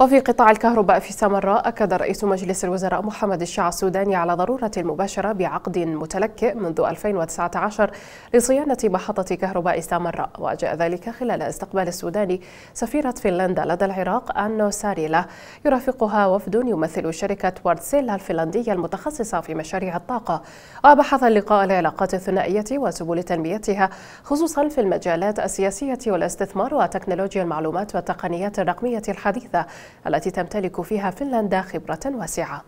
وفي قطاع الكهرباء في سامراء أكد رئيس مجلس الوزراء محمد الشاع السوداني على ضرورة المباشرة بعقد متلكئ منذ 2019 لصيانة محطة كهرباء سامراء وجاء ذلك خلال استقبال السوداني سفيرة فنلندا لدى العراق أنو ساريلا يرافقها وفد يمثل شركة وارتسيلا الفنلندية المتخصصة في مشاريع الطاقة وبحث اللقاء العلاقات الثنائية وسبل تنميتها خصوصا في المجالات السياسية والاستثمار وتكنولوجيا المعلومات والتقنيات الرقمية الحديثة التي تمتلك فيها فنلندا خبرة واسعة